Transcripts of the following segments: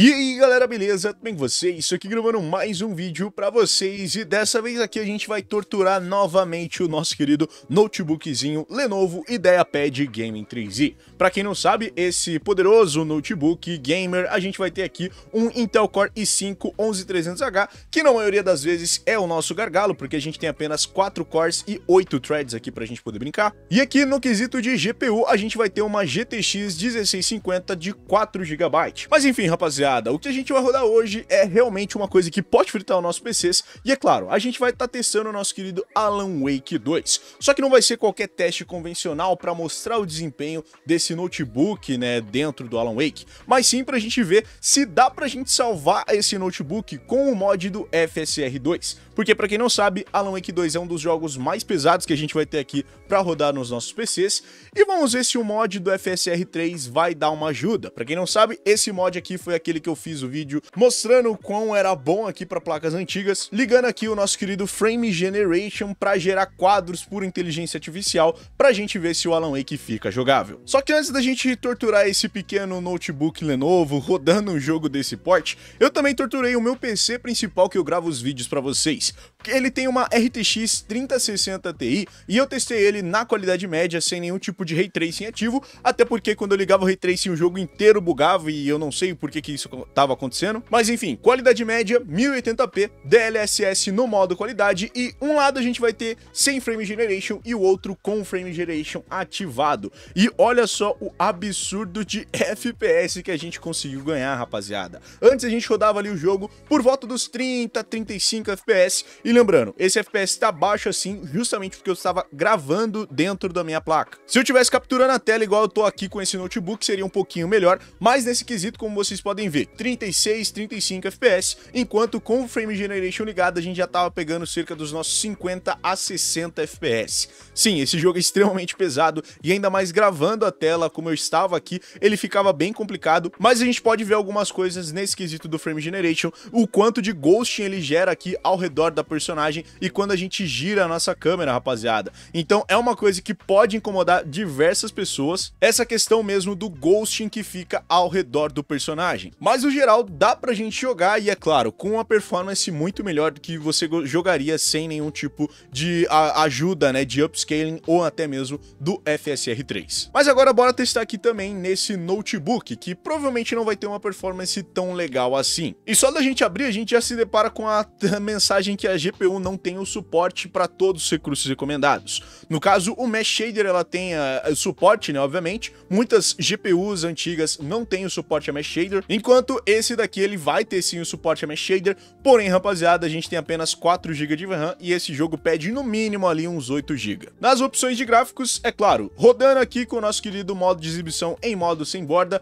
E aí galera, beleza? Tudo bem com vocês? Estou aqui gravando mais um vídeo para vocês e dessa vez aqui a gente vai torturar novamente o nosso querido notebookzinho Lenovo IdeaPad Gaming 3i. Para quem não sabe, esse poderoso notebook gamer, a gente vai ter aqui um Intel Core i5 11300H, que na maioria das vezes é o nosso gargalo, porque a gente tem apenas 4 cores e 8 threads aqui para a gente poder brincar. E aqui no quesito de GPU, a gente vai ter uma GTX 1650 de 4 GB. Mas enfim, rapaziada, olhada. O que a gente vai rodar hoje é realmente uma coisa que pode fritar o nosso PCs, e é claro, a gente vai estar tá testando o nosso querido Alan Wake 2. Só que não vai ser qualquer teste convencional para mostrar o desempenho desse notebook, né, dentro do Alan Wake, mas sim para a gente ver se dá para a gente salvar esse notebook com o mod do FSR 2. Porque para quem não sabe, Alan Wake 2 é um dos jogos mais pesados que a gente vai ter aqui para rodar nos nossos PCs. E vamos ver se o mod do FSR 3 vai dar uma ajuda. Para quem não sabe, esse mod aqui foi aquele que eu fiz o vídeo mostrando o quão era bom aqui para placas antigas, ligando aqui o nosso querido Frame Generation para gerar quadros por inteligência artificial para a gente ver se o Alan Wake fica jogável. Só que antes da gente torturar esse pequeno notebook Lenovo rodando um jogo desse porte, eu também torturei o meu PC principal que eu gravo os vídeos para vocês. Ele tem uma RTX 3060 Ti e eu testei ele na qualidade média sem nenhum tipo de ray tracing ativo, até porque quando eu ligava o ray tracing o jogo inteiro bugava e eu não sei por que, que isso estava acontecendo. Mas enfim, qualidade média 1080p, DLSS no modo qualidade e um lado a gente vai ter sem frame generation e o outro com frame generation ativado. E olha só o absurdo de FPS que a gente conseguiu ganhar, rapaziada. Antes a gente rodava ali o jogo por volta dos 30, 35 FPS e lembrando, esse FPS tá baixo assim justamente porque eu estava gravando dentro da minha placa. Se eu tivesse capturando a tela igual eu tô aqui com esse notebook, seria um pouquinho melhor, mas nesse quesito, como vocês podem ver, 36, 35 FPS, enquanto com o Frame Generation ligado, a gente já tava pegando cerca dos nossos 50 a 60 FPS. Sim, esse jogo é extremamente pesado e ainda mais gravando a tela como eu estava aqui, ele ficava bem complicado, mas a gente pode ver algumas coisas nesse quesito do Frame Generation, o quanto de ghosting ele gera aqui ao redor redor da personagem e quando a gente gira a nossa câmera, rapaziada. Então é uma coisa que pode incomodar diversas pessoas, essa questão mesmo do ghosting que fica ao redor do personagem. Mas no geral, dá pra gente jogar e é claro, com uma performance muito melhor do que você jogaria sem nenhum tipo de ajuda, né, de upscaling ou até mesmo do FSR 3. Mas agora bora testar aqui também nesse notebook, que provavelmente não vai ter uma performance tão legal assim. E só da gente abrir, a gente já se depara com a mensagem vantagem que a GPU não tem o suporte para todos os recursos recomendados. No caso, o Mesh Shader ela tem uh, suporte, né, obviamente. Muitas GPUs antigas não têm o suporte a Mesh Shader, enquanto esse daqui ele vai ter sim o suporte a Mesh Shader. Porém, rapaziada, a gente tem apenas 4 GB de RAM e esse jogo pede no mínimo ali uns 8 GB. Nas opções de gráficos, é claro, rodando aqui com o nosso querido modo de exibição em modo sem borda,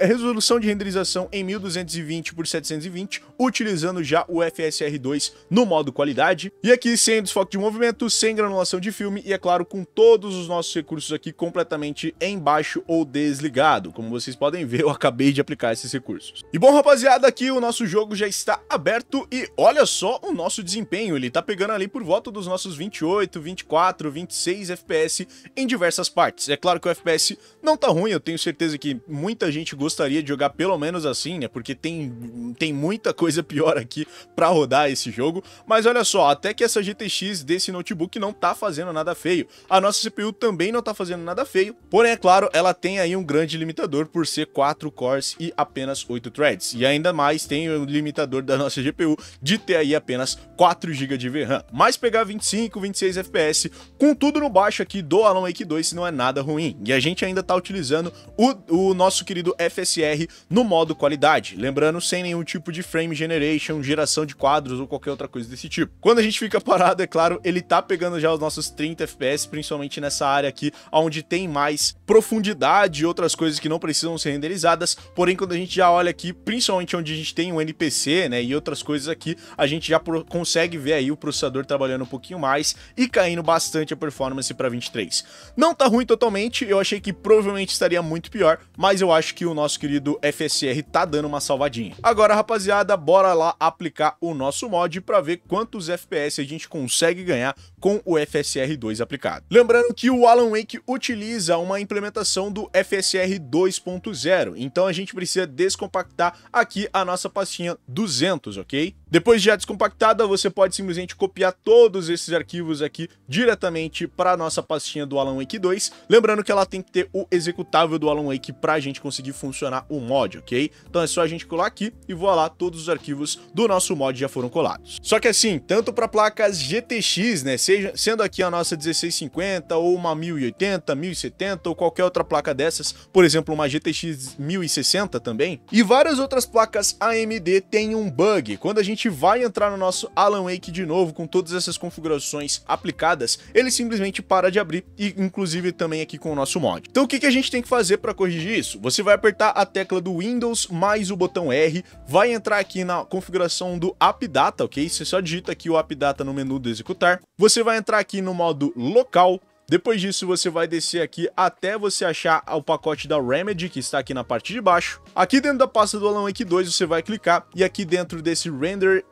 resolução de renderização em 1220 por 720, utilizando já o FSR2 no no modo qualidade. E aqui sem desfoque de movimento, sem granulação de filme e, é claro, com todos os nossos recursos aqui completamente embaixo ou desligado. Como vocês podem ver, eu acabei de aplicar esses recursos. E bom, rapaziada, aqui o nosso jogo já está aberto e olha só o nosso desempenho. Ele tá pegando ali por volta dos nossos 28, 24, 26 FPS em diversas partes. É claro que o FPS não tá ruim, eu tenho certeza que muita gente gostaria de jogar pelo menos assim, né? Porque tem, tem muita coisa pior aqui para rodar esse jogo, mas olha só, até que essa GTX desse notebook não tá fazendo nada feio. A nossa CPU também não tá fazendo nada feio. Porém, é claro, ela tem aí um grande limitador por ser 4 cores e apenas 8 threads. E ainda mais tem o limitador da nossa GPU de ter aí apenas 4 GB de VRAM. Mas pegar 25, 26 FPS com tudo no baixo aqui do Alan Wake 2 não é nada ruim. E a gente ainda tá utilizando o, o nosso querido FSR no modo qualidade. Lembrando, sem nenhum tipo de frame generation, geração de quadros ou qualquer outra coisa coisa desse tipo. Quando a gente fica parado, é claro, ele tá pegando já os nossos 30 FPS, principalmente nessa área aqui, onde tem mais profundidade e outras coisas que não precisam ser renderizadas, porém quando a gente já olha aqui, principalmente onde a gente tem um NPC, né, e outras coisas aqui, a gente já consegue ver aí o processador trabalhando um pouquinho mais e caindo bastante a performance para 23. Não tá ruim totalmente, eu achei que provavelmente estaria muito pior, mas eu acho que o nosso querido FSR tá dando uma salvadinha. Agora, rapaziada, bora lá aplicar o nosso mod para ver ver quantos FPS a gente consegue ganhar com o FSR 2 aplicado. Lembrando que o Alan Wake utiliza uma implementação do FSR 2.0, então a gente precisa descompactar aqui a nossa pastinha 200, ok? Depois de já descompactada, você pode simplesmente copiar todos esses arquivos aqui diretamente para a nossa pastinha do Alan Wake 2. Lembrando que ela tem que ter o executável do Alan Wake para a gente conseguir funcionar o mod, ok? Então é só a gente colar aqui e voar lá, todos os arquivos do nosso mod já foram colados. Só que assim, tanto para placas GTX, né, seja, sendo aqui a nossa 1650 ou uma 1080, 1070 ou qualquer outra placa dessas, por exemplo, uma GTX 1060 também. E várias outras placas AMD têm um bug. Quando a gente vai entrar no nosso Alan Wake de novo com todas essas configurações aplicadas, ele simplesmente para de abrir e inclusive também aqui com o nosso mod. Então o que, a gente tem que fazer para corrigir isso? Você vai apertar a tecla do Windows mais o botão R, vai entrar aqui na configuração do AppData, ok? Você só digita aqui o AppData no menu do executar. Você você vai entrar aqui no modo local, depois disso, você vai descer aqui até você achar o pacote da Remedy, que está aqui na parte de baixo. Aqui dentro da pasta do Alan Wake 2, você vai clicar e aqui dentro desse Render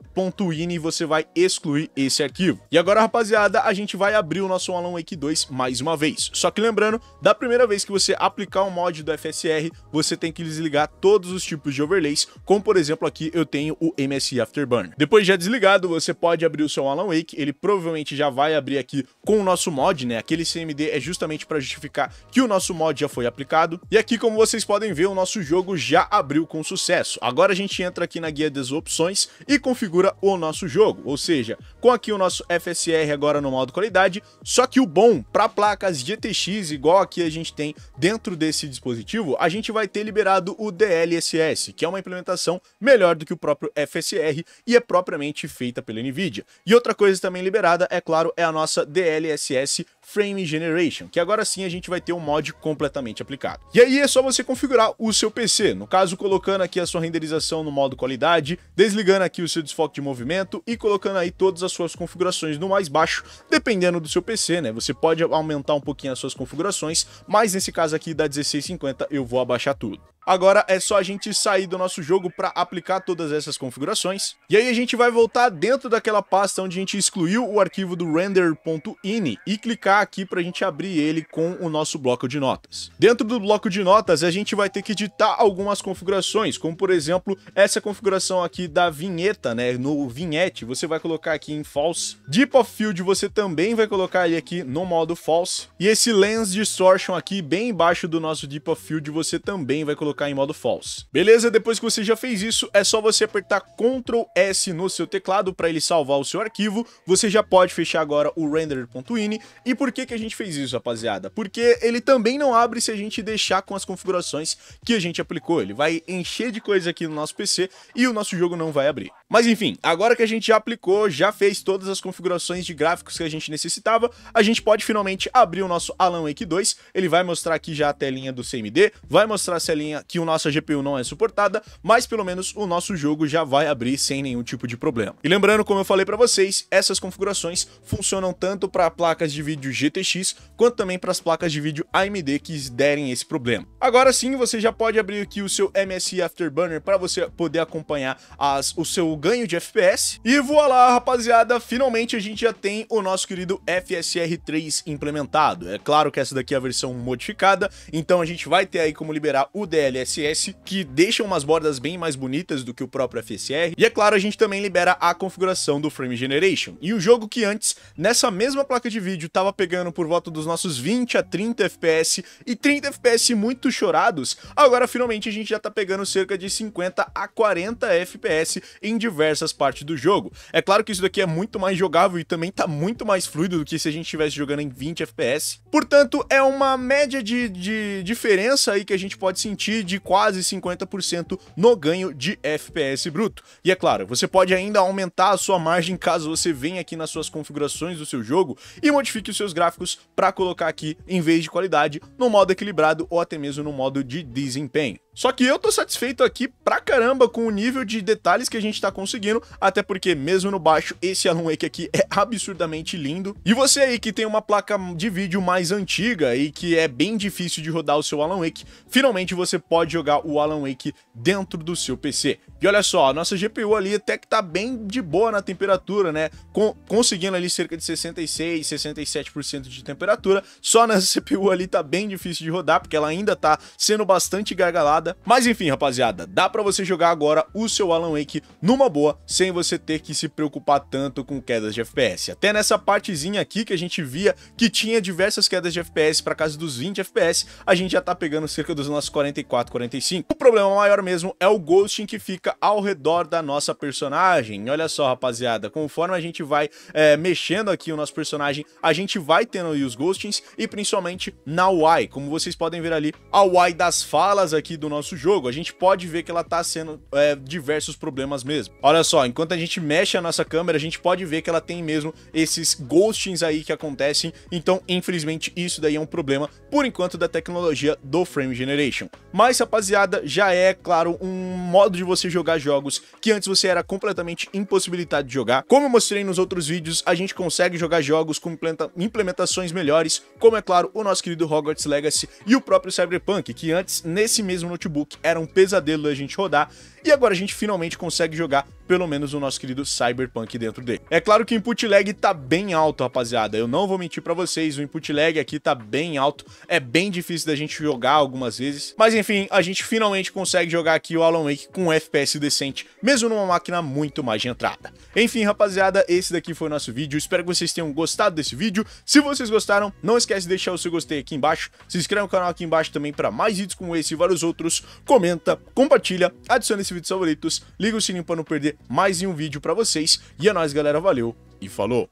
e você vai excluir esse arquivo. E agora, rapaziada, a gente vai abrir o nosso Alan Wake 2 mais uma vez. Só que lembrando, da primeira vez que você aplicar um mod do FSR, você tem que desligar todos os tipos de overlays, como por exemplo aqui eu tenho o MSI Afterburner. Depois já desligado, você pode abrir o seu Alan Wake, ele provavelmente já vai abrir aqui com o nosso mod, né? Aquele CMD é justamente para justificar que o nosso mod já foi aplicado. E aqui, como vocês podem ver, o nosso jogo já abriu com sucesso. Agora a gente entra aqui na guia das opções e configura configura o nosso jogo, ou seja, com aqui o nosso FSR agora no modo qualidade, só que o bom para placas GTX igual aqui a gente tem dentro desse dispositivo, a gente vai ter liberado o DLSS, que é uma implementação melhor do que o próprio FSR e é propriamente feita pela NVIDIA. E outra coisa também liberada, é claro, é a nossa DLSS Frame Generation, que agora sim a gente vai ter um mod completamente aplicado. E aí é só você configurar o seu PC, no caso colocando aqui a sua renderização no modo qualidade, desligando aqui o seu desfoque de movimento e colocando aí todas as suas configurações no mais baixo, dependendo do seu PC, né? Você pode aumentar um pouquinho as suas configurações, mas nesse caso aqui da 1650 eu vou abaixar tudo. Agora é só a gente sair do nosso jogo para aplicar todas essas configurações. E aí a gente vai voltar dentro daquela pasta onde a gente excluiu o arquivo do render.ini e clicar aqui para a gente abrir ele com o nosso bloco de notas. Dentro do bloco de notas, a gente vai ter que editar algumas configurações, como por exemplo, essa configuração aqui da vinheta, né, no vinhete, você vai colocar aqui em false. Deep of Field você também vai colocar ele aqui no modo false. E esse Lens Distortion aqui, bem embaixo do nosso Deep of Field, você também vai colocar colocar em modo false. Beleza? Depois que você já fez isso, é só você apertar Ctrl S no seu teclado para ele salvar o seu arquivo. Você já pode fechar agora o render.ini. E por que, que a gente fez isso, rapaziada? Porque ele também não abre se a gente deixar com as configurações que a gente aplicou. Ele vai encher de coisa aqui no nosso PC e o nosso jogo não vai abrir. Mas enfim, agora que a gente já aplicou, já fez todas as configurações de gráficos que a gente necessitava, a gente pode finalmente abrir o nosso Alan Wake 2. Ele vai mostrar aqui já a telinha do CMD, vai mostrar a telinha, que o nossa GPU não é suportada, mas pelo menos o nosso jogo já vai abrir sem nenhum tipo de problema. E lembrando, como eu falei para vocês, essas configurações funcionam tanto para placas de vídeo GTX quanto também para as placas de vídeo AMD que derem esse problema. Agora sim, você já pode abrir aqui o seu MSI Afterburner para você poder acompanhar as, o seu ganho de FPS. E lá rapaziada, finalmente a gente já tem o nosso querido FSR3 implementado. É claro que essa daqui é a versão modificada, então a gente vai ter aí como liberar o DLSS, que deixa umas bordas bem mais bonitas do que o próprio FSR. E é claro, a gente também libera a configuração do Frame Generation. E o jogo que antes, nessa mesma placa de vídeo, tava pegando por volta dos nossos 20 a 30 FPS, e 30 FPS muito chorados, agora finalmente a gente já tá pegando cerca de 50 a 40 FPS em diversas partes do jogo. É claro que isso daqui é muito mais jogável e também tá muito mais fluido do que se a gente estivesse jogando em 20 FPS. Portanto, é uma média de, de diferença aí que a gente pode sentir de quase 50% no ganho de FPS bruto. E é claro, você pode ainda aumentar a sua margem caso você venha aqui nas suas configurações do seu jogo e modifique os seus gráficos para colocar aqui, em vez de qualidade, no modo equilibrado ou até mesmo no modo de desempenho. Só que eu tô satisfeito aqui pra caramba com o nível de detalhes que a gente tá conseguindo, até porque mesmo no baixo, esse Alan Wake aqui é absurdamente lindo. E você aí que tem uma placa de vídeo mais antiga e que é bem difícil de rodar o seu Alan Wake, finalmente você pode jogar o Alan Wake dentro do seu PC. E olha só, a nossa GPU ali até que tá bem de boa na temperatura, né? Com, conseguindo ali cerca de 66, 67% de temperatura, só na CPU ali tá bem difícil de rodar, porque ela ainda tá sendo bastante gargalada nada. Mas enfim, rapaziada, dá pra você jogar agora o seu Alan Wake numa boa, sem você ter que se preocupar tanto com quedas de FPS. Até nessa partezinha aqui que a gente via que tinha diversas quedas de FPS para casa dos 20 FPS, a gente já tá pegando cerca dos nossos 44, 45. O problema maior mesmo é o ghosting que fica ao redor da nossa personagem. Olha só, rapaziada, conforme a gente vai é, mexendo aqui o nosso personagem, a gente vai tendo os ghostings e principalmente na UI. Como vocês podem ver ali, a UI das falas aqui do nosso nosso jogo, a gente pode ver que ela tá sendo é, diversos problemas mesmo. Olha só, enquanto a gente mexe a nossa câmera, a gente pode ver que ela tem mesmo esses ghostings aí que acontecem, então infelizmente isso daí é um problema, por enquanto, da tecnologia do Frame Generation. Mas rapaziada, já é, claro, um modo de você jogar jogos que antes você era completamente impossibilitado de jogar. Como eu mostrei nos outros vídeos, a gente consegue jogar jogos com implementações melhores, como é claro o nosso querido Hogwarts Legacy e o próprio Cyberpunk, que antes, nesse mesmo notebook, era um pesadelo da gente rodar, e agora a gente finalmente consegue jogar pelo menos o nosso querido Cyberpunk dentro dele. É claro que o input lag tá bem alto, rapaziada. Eu não vou mentir para vocês, o input lag aqui tá bem alto. É bem difícil da gente jogar algumas vezes. Mas enfim, a gente finalmente consegue jogar aqui o Alan Wake com um FPS decente, mesmo numa máquina muito mais de entrada. Enfim, rapaziada, esse daqui foi o nosso vídeo. Espero que vocês tenham gostado desse vídeo. Se vocês gostaram, não esquece de deixar o seu gostei aqui embaixo. Se inscreve no canal aqui embaixo também para mais vídeos como esse e vários outros. Comenta, compartilha, adiciona esse vídeo favoritos, liga o sininho para não perder mais em um vídeo para vocês. E é nóis, galera. Valeu e falou.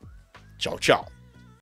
Tchau, tchau.